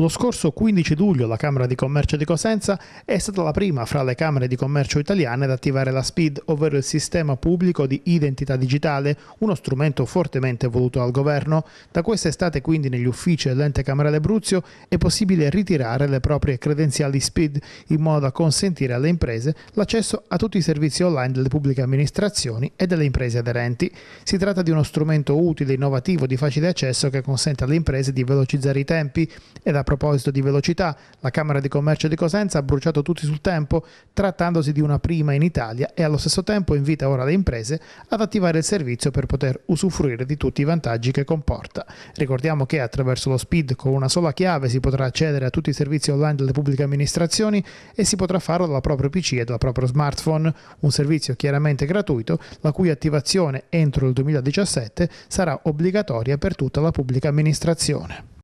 Lo scorso 15 luglio la Camera di Commercio di Cosenza è stata la prima fra le Camere di Commercio italiane ad attivare la SPID, ovvero il Sistema Pubblico di Identità Digitale, uno strumento fortemente voluto dal Governo. Da quest'estate quindi negli uffici dell'ente Camera d'Abruzzo è possibile ritirare le proprie credenziali SPID in modo da consentire alle imprese l'accesso a tutti i servizi online delle pubbliche amministrazioni e delle imprese aderenti. Si tratta di uno strumento utile, innovativo, di facile accesso che consente alle imprese di velocizzare i tempi e da proposito di velocità, la Camera di Commercio di Cosenza ha bruciato tutti sul tempo, trattandosi di una prima in Italia e allo stesso tempo invita ora le imprese ad attivare il servizio per poter usufruire di tutti i vantaggi che comporta. Ricordiamo che attraverso lo SPID con una sola chiave si potrà accedere a tutti i servizi online delle pubbliche amministrazioni e si potrà farlo dal proprio PC e dal proprio smartphone, un servizio chiaramente gratuito la cui attivazione entro il 2017 sarà obbligatoria per tutta la pubblica amministrazione.